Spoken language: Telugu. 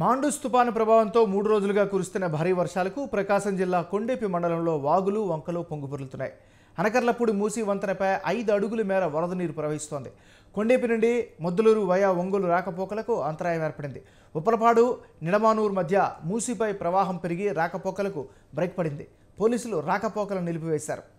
మాండూస్ తుపాను ప్రభావంతో మూడు రోజులుగా కురుస్తున్న భారీ వర్షాలకు ప్రకాశం జిల్లా కొండేపి మండలంలో వాగులు వంకలు పొంగుపొరులుతున్నాయి అనకర్లపూడి మూసి వంతెనపై ఐదు అడుగుల మేర వరద నీరు ప్రవహిస్తోంది కొండేపి నుండి మొద్దులూరు వయా ఒంగోలు రాకపోకలకు అంతరాయం ఏర్పడింది ఉప్పలపాడు నిడమానూరు మధ్య మూసిపై ప్రవాహం పెరిగి రాకపోకలకు బ్రేక్ పడింది పోలీసులు రాకపోకలను నిలిపివేశారు